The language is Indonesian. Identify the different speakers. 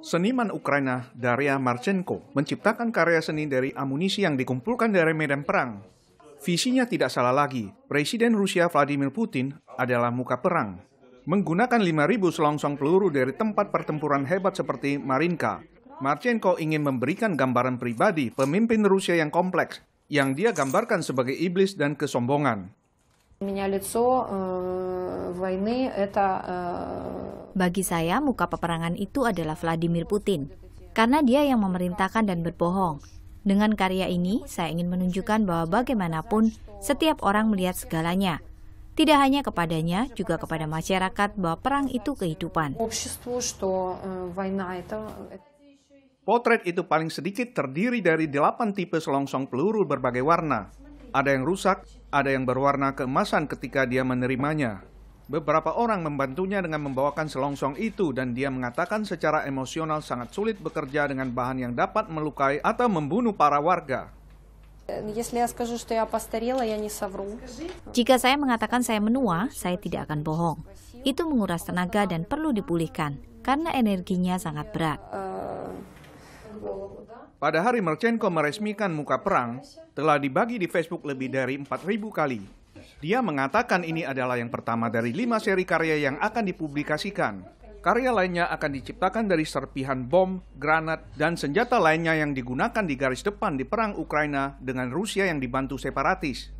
Speaker 1: Seniman Ukraina Daria Marchenko menciptakan karya seni dari amunisi yang dikumpulkan dari medan perang. Visinya tidak salah lagi. Presiden Rusia Vladimir Putin adalah muka perang. Menggunakan 5.000 selongsong peluru dari tempat pertempuran hebat seperti Marinka, Marchenko ingin memberikan gambaran pribadi pemimpin Rusia yang kompleks, yang dia gambarkan sebagai iblis dan kesombongan.
Speaker 2: Меня лицо э, войны э, Bagi saya muka peperangan itu adalah Vladimir Putin karena dia yang memerintahkan dan berbohong. Dengan karya ini, saya ingin menunjukkan bahwa bagaimanapun setiap orang melihat segalanya. Tidak hanya kepadanya, juga kepada masyarakat bahwa perang itu kehidupan. Э, э,
Speaker 1: Potret itu paling sedikit terdiri dari delapan tipe selongsong peluru berbagai warna. Ada yang rusak, ada yang berwarna keemasan ketika dia menerimanya. Beberapa orang membantunya dengan membawakan selongsong itu dan dia mengatakan secara emosional sangat sulit bekerja dengan bahan yang dapat melukai atau membunuh
Speaker 2: para warga. Jika saya mengatakan saya menua, saya tidak akan bohong. Itu menguras tenaga dan perlu dipulihkan karena energinya sangat berat.
Speaker 1: Э, pada hari Merchenko meresmikan muka perang, telah dibagi di Facebook lebih dari 4.000 kali. Dia mengatakan ini adalah yang pertama dari lima seri karya yang akan dipublikasikan. Karya lainnya akan diciptakan dari serpihan bom, granat, dan senjata lainnya yang digunakan di garis depan di perang Ukraina dengan Rusia yang dibantu separatis.